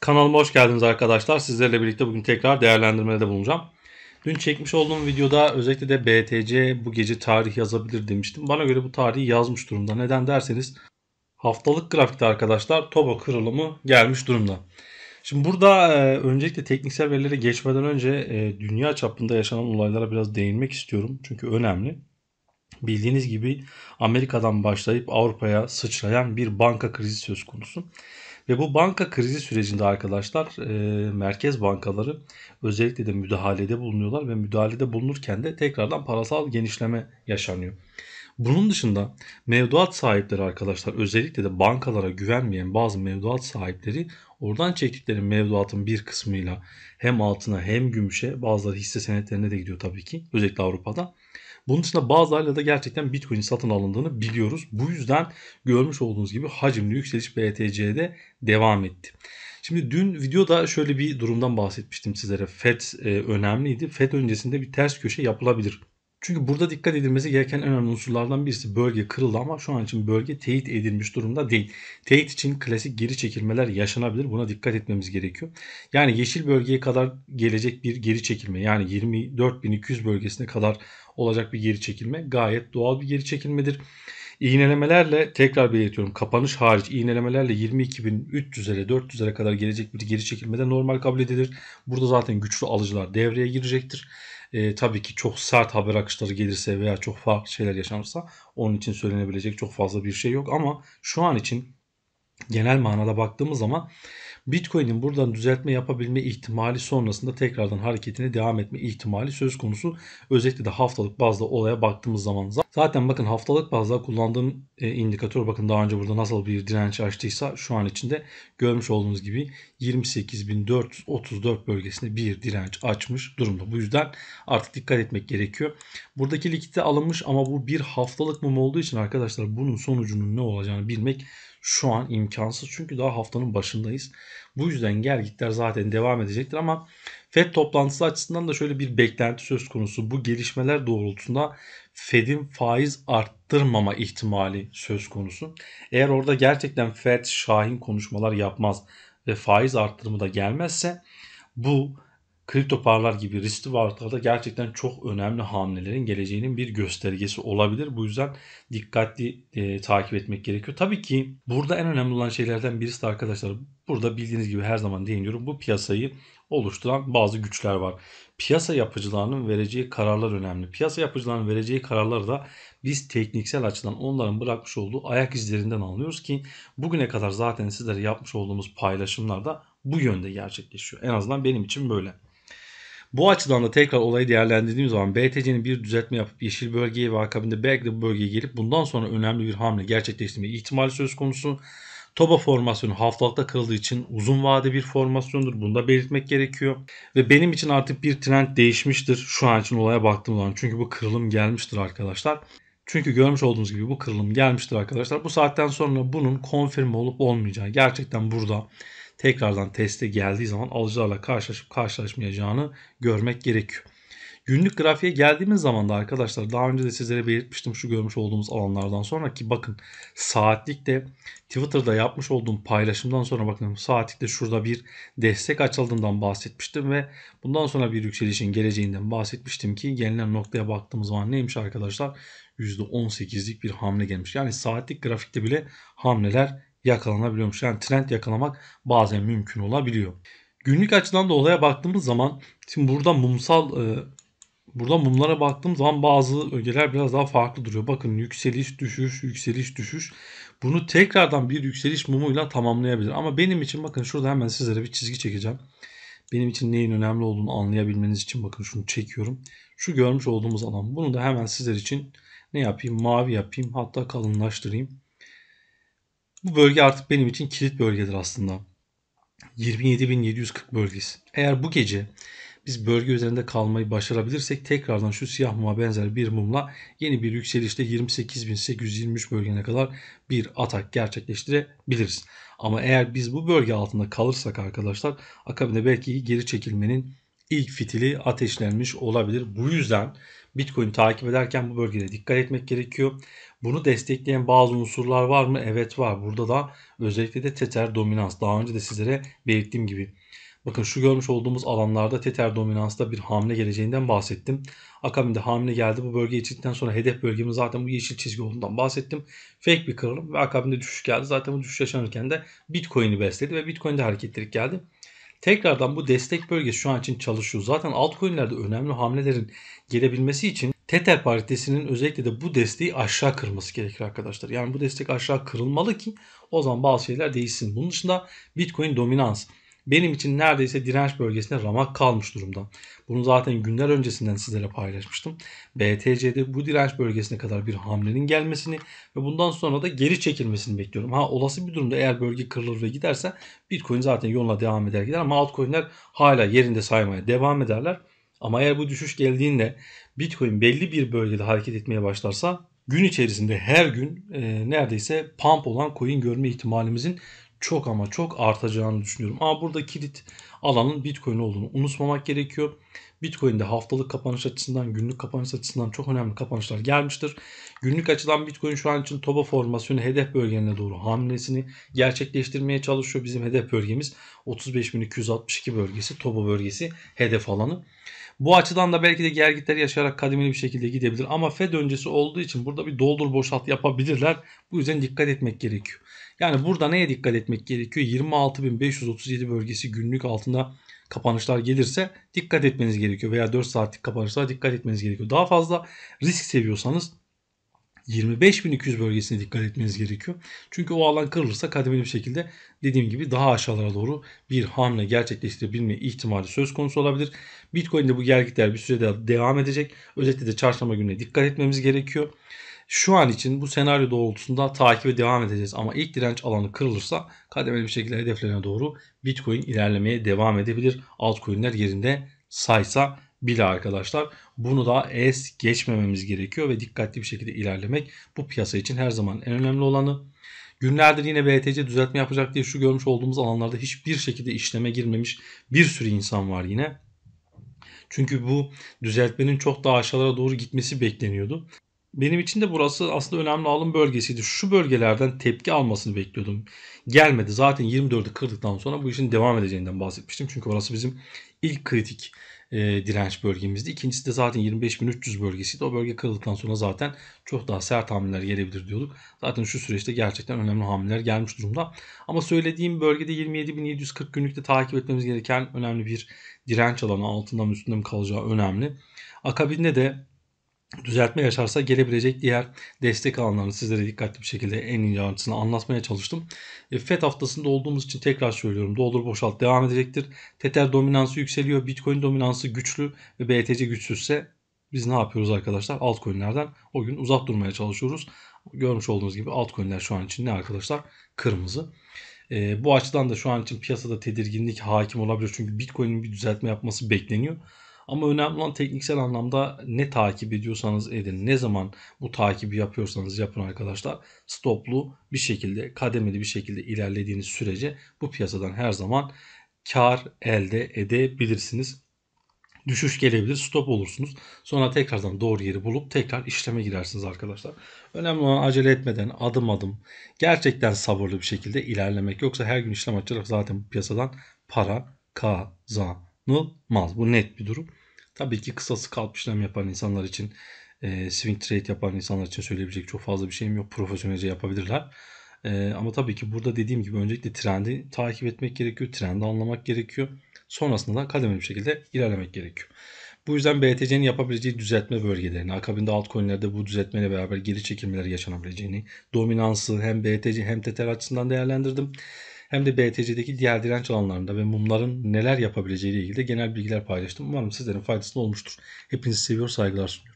Kanalıma hoş geldiniz arkadaşlar. Sizlerle birlikte bugün tekrar değerlendirmede bulunacağım. Dün çekmiş olduğum videoda özellikle de BTC bu gece tarih yazabilir demiştim. Bana göre bu tarihi yazmış durumda. Neden derseniz haftalık grafikte arkadaşlar TOBA kırılımı gelmiş durumda. Şimdi burada e, öncelikle tekniksel verilere geçmeden önce e, dünya çapında yaşanan olaylara biraz değinmek istiyorum. Çünkü önemli. Bildiğiniz gibi Amerika'dan başlayıp Avrupa'ya sıçrayan bir banka krizi söz konusu. Ve bu banka krizi sürecinde arkadaşlar e, merkez bankaları özellikle de müdahalede bulunuyorlar ve müdahalede bulunurken de tekrardan parasal genişleme yaşanıyor. Bunun dışında mevduat sahipleri arkadaşlar özellikle de bankalara güvenmeyen bazı mevduat sahipleri oradan çektikleri mevduatın bir kısmıyla hem altına hem gümüşe bazıları hisse senetlerine de gidiyor tabii ki özellikle Avrupa'da bunun dışında bazı aylarda gerçekten Bitcoin satın alındığını biliyoruz. Bu yüzden görmüş olduğunuz gibi hacimli yükseliş BTC'de devam etti. Şimdi dün videoda şöyle bir durumdan bahsetmiştim sizlere. FED e, önemliydi. FED öncesinde bir ters köşe yapılabilir. Çünkü burada dikkat edilmesi gereken önemli unsurlardan birisi bölge kırıldı ama şu an için bölge teyit edilmiş durumda değil. Teyit için klasik geri çekilmeler yaşanabilir. Buna dikkat etmemiz gerekiyor. Yani yeşil bölgeye kadar gelecek bir geri çekilme yani 24.200 bölgesine kadar olacak bir geri çekilme gayet doğal bir geri çekilmedir. İğnelemelerle tekrar belirtiyorum kapanış hariç iğnelemelerle 22.300'lere 400'lere kadar gelecek bir geri çekilmede normal kabul edilir. Burada zaten güçlü alıcılar devreye girecektir. E, tabii ki çok sert haber akışları gelirse veya çok farklı şeyler yaşanırsa onun için söylenebilecek çok fazla bir şey yok. Ama şu an için genel manada baktığımız zaman Bitcoin'in buradan düzeltme yapabilme ihtimali sonrasında tekrardan hareketine devam etme ihtimali söz konusu. Özellikle de haftalık bazda olaya baktığımız zaman zaten bakın haftalık bazda kullandığım e, indikatör bakın daha önce burada nasıl bir direnç açtıysa şu an içinde görmüş olduğunuz gibi 28.434 bölgesinde bir direnç açmış durumda. Bu yüzden artık dikkat etmek gerekiyor. Buradaki likite alınmış ama bu bir haftalık mum olduğu için arkadaşlar bunun sonucunun ne olacağını bilmek şu an imkansız. Çünkü daha haftanın başındayız. Bu yüzden gerginlikler zaten devam edecektir ama Fed toplantısı açısından da şöyle bir beklenti söz konusu. Bu gelişmeler doğrultusunda Fed'in faiz arttırmama ihtimali söz konusu. Eğer orada gerçekten Fed şahin konuşmalar yapmaz ve faiz arttırımı da gelmezse bu kripto paralar gibi riskli varlıklarda gerçekten çok önemli hamlelerin geleceğinin bir göstergesi olabilir. Bu yüzden dikkatli e, takip etmek gerekiyor. Tabii ki burada en önemli olan şeylerden birisi de arkadaşlar burada bildiğiniz gibi her zaman değiniyorum bu piyasayı oluşturan bazı güçler var. Piyasa yapıcılarının vereceği kararlar önemli. Piyasa yapıcılarının vereceği kararları da biz tekniksel açıdan onların bırakmış olduğu ayak izlerinden anlıyoruz ki bugüne kadar zaten sizlere yapmış olduğumuz paylaşımlarda bu yönde gerçekleşiyor. En azından benim için böyle. Bu açıdan da tekrar olayı değerlendirdiğimiz zaman BTC'nin bir düzeltme yapıp yeşil bölgeye ve akabinde belki de bu bölgeye gelip bundan sonra önemli bir hamle gerçekleştirme ihtimali söz konusu. Toba formasyonu haftalıkta kırıldığı için uzun vade bir formasyondur. Bunu da belirtmek gerekiyor. Ve benim için artık bir trend değişmiştir şu an için olaya baktığım zaman. Çünkü bu kırılım gelmiştir arkadaşlar. Çünkü görmüş olduğunuz gibi bu kırılım gelmiştir arkadaşlar. Bu saatten sonra bunun konfirm olup olmayacağı gerçekten burada tekrardan teste geldiği zaman alıcılarla karşılaşıp karşılaşmayacağını görmek gerekiyor. Günlük grafiğe geldiğimiz zaman da arkadaşlar daha önce de sizlere belirtmiştim şu görmüş olduğumuz alanlardan sonra ki bakın saatlikte Twitter'da yapmış olduğum paylaşımdan sonra bakın saatlikte şurada bir destek açıldığından bahsetmiştim ve bundan sonra bir yükselişin geleceğinden bahsetmiştim ki gelinen noktaya baktığımız zaman neymiş arkadaşlar %18'lik bir hamle gelmiş. Yani saatlik grafikte bile hamleler yakalanabiliyormuş. Yani trend yakalamak bazen mümkün olabiliyor. Günlük açıdan da olaya baktığımız zaman şimdi burada mumsal e, burada mumlara baktığım zaman bazı ögeler biraz daha farklı duruyor. Bakın yükseliş düşüş yükseliş düşüş. Bunu tekrardan bir yükseliş mumuyla tamamlayabilir. Ama benim için bakın şurada hemen sizlere bir çizgi çekeceğim. Benim için neyin önemli olduğunu anlayabilmeniz için bakın şunu çekiyorum. Şu görmüş olduğumuz alan. Bunu da hemen sizler için ne yapayım? Mavi yapayım. Hatta kalınlaştırayım. Bu bölge artık benim için kilit bölgedir aslında. 27.740 bölgesi. Eğer bu gece biz bölge üzerinde kalmayı başarabilirsek tekrardan şu siyah muma benzer bir mumla yeni bir yükselişte 28.823 bölgene kadar bir atak gerçekleştirebiliriz. Ama eğer biz bu bölge altında kalırsak arkadaşlar akabinde belki geri çekilmenin ilk fitili ateşlenmiş olabilir. Bu yüzden Bitcoin takip ederken bu bölgede dikkat etmek gerekiyor. Bunu destekleyen bazı unsurlar var mı? Evet var. Burada da özellikle de teter dominans. Daha önce de sizlere belirttiğim gibi. Bakın şu görmüş olduğumuz alanlarda teter dominansta bir hamle geleceğinden bahsettim. Akabinde hamle geldi. Bu bölge geçildikten sonra hedef bölgemiz zaten bu yeşil çizgi olduğundan bahsettim. Fake bir kırılım ve akabinde düşüş geldi. Zaten bu düşüş yaşanırken de Bitcoin'i besledi ve Bitcoin'de hareketlilik geldi. Tekrardan bu destek bölgesi şu an için çalışıyor. Zaten altcoin'lerde önemli hamlelerin gelebilmesi için Tetel Partisi'nin özellikle de bu desteği aşağı kırması gerekir arkadaşlar. Yani bu destek aşağı kırılmalı ki o zaman bazı şeyler değişsin. Bunun dışında Bitcoin dominans benim için neredeyse direnç bölgesine ramak kalmış durumda. Bunu zaten günler öncesinden sizlere paylaşmıştım. BTC'de bu direnç bölgesine kadar bir hamlenin gelmesini ve bundan sonra da geri çekilmesini bekliyorum. Ha olası bir durumda eğer bölge kırılır ve giderse Bitcoin zaten yoluna devam eder gider ama altcoin'ler hala yerinde saymaya devam ederler. Ama eğer bu düşüş geldiğinde Bitcoin belli bir bölgede hareket etmeye başlarsa gün içerisinde her gün e, neredeyse pump olan coin görme ihtimalimizin çok ama çok artacağını düşünüyorum. Ama burada kilit alanın Bitcoin olduğunu unutmamak gerekiyor. Bitcoin'de haftalık kapanış açısından, günlük kapanış açısından çok önemli kapanışlar gelmiştir. Günlük açıdan Bitcoin şu an için TOBA formasyonu hedef bölgelerine doğru hamlesini gerçekleştirmeye çalışıyor. Bizim hedef bölgemiz 35.262 bölgesi, TOBA bölgesi hedef alanı. Bu açıdan da belki de gergitler yaşayarak kademeli bir şekilde gidebilir. Ama Fed öncesi olduğu için burada bir doldur boşalt yapabilirler. Bu yüzden dikkat etmek gerekiyor. Yani burada neye dikkat etmek gerekiyor? 26.537 bölgesi günlük altında kapanışlar gelirse dikkat etmeniz gerekiyor. Veya 4 saatlik kapanışlara dikkat etmeniz gerekiyor. Daha fazla risk seviyorsanız 25.200 bölgesine dikkat etmeniz gerekiyor. Çünkü o alan kırılırsa kademeli bir şekilde dediğim gibi daha aşağılara doğru bir hamle gerçekleştirebilme ihtimali söz konusu olabilir. Bitcoin'de bu gerginlikler bir süre daha devam edecek. Özellikle de çarşamba gününe dikkat etmemiz gerekiyor. Şu an için bu senaryo doğrultusunda takibe devam edeceğiz ama ilk direnç alanı kırılırsa kademeli bir şekilde hedeflerine doğru Bitcoin ilerlemeye devam edebilir. Altcoin'ler yerinde saysa bile arkadaşlar. Bunu da es geçmememiz gerekiyor ve dikkatli bir şekilde ilerlemek bu piyasa için her zaman en önemli olanı. Günlerdir yine BTC düzeltme yapacak diye şu görmüş olduğumuz alanlarda hiçbir şekilde işleme girmemiş bir sürü insan var yine. Çünkü bu düzeltmenin çok daha aşağılara doğru gitmesi bekleniyordu. Benim için de burası aslında önemli alım bölgesiydi. Şu bölgelerden tepki almasını bekliyordum. Gelmedi. Zaten 24'ü kırdıktan sonra bu işin devam edeceğinden bahsetmiştim. Çünkü orası bizim ilk kritik e, direnç bölgemizdi. İkincisi de zaten 25.300 bölgesiydi. O bölge kırıldıktan sonra zaten çok daha sert hamleler gelebilir diyorduk. Zaten şu süreçte gerçekten önemli hamleler gelmiş durumda. Ama söylediğim bölgede 27.740 günlükte takip etmemiz gereken önemli bir direnç alanı altından üstünde mi kalacağı önemli. Akabinde de düzeltme yaşarsa gelebilecek diğer destek alanlarını sizlere dikkatli bir şekilde en ince ayrıntısını anlatmaya çalıştım. E, FED haftasında olduğumuz için tekrar söylüyorum doldur boşalt devam edecektir. Tether dominansı yükseliyor, Bitcoin dominansı güçlü ve BTC güçsüzse biz ne yapıyoruz arkadaşlar? Altcoin'lerden o gün uzak durmaya çalışıyoruz. Görmüş olduğunuz gibi altcoin'ler şu an için ne arkadaşlar? Kırmızı. E, bu açıdan da şu an için piyasada tedirginlik hakim olabilir. Çünkü Bitcoin'in bir düzeltme yapması bekleniyor. Ama önemli olan tekniksel anlamda ne takip ediyorsanız edin. Ne zaman bu takibi yapıyorsanız yapın arkadaşlar. Stoplu bir şekilde kademeli bir şekilde ilerlediğiniz sürece bu piyasadan her zaman kar elde edebilirsiniz düşüş gelebilir. Stop olursunuz. Sonra tekrardan doğru yeri bulup tekrar işleme girersiniz arkadaşlar. Önemli olan acele etmeden adım adım gerçekten sabırlı bir şekilde ilerlemek. Yoksa her gün işlem açarak zaten bu piyasadan para kazanılmaz. Bu net bir durum. Tabii ki kısası kalp işlem yapan insanlar için, e, swing trade yapan insanlar için söyleyebilecek çok fazla bir şeyim yok. Profesyonelce yapabilirler. E, ama tabii ki burada dediğim gibi öncelikle trendi takip etmek gerekiyor. Trendi anlamak gerekiyor. Sonrasında da kademeli bir şekilde ilerlemek gerekiyor. Bu yüzden BTC'nin yapabileceği düzeltme bölgelerini, akabinde altcoin'lerde bu düzeltmeyle beraber geri çekilmeler yaşanabileceğini, dominansı hem BTC hem Tether açısından değerlendirdim hem de BTC'deki diğer direnç alanlarında ve mumların neler yapabileceğiyle ilgili de genel bilgiler paylaştım. Umarım sizlerin faydasını olmuştur. Hepinizi seviyor saygılar sunuyorum.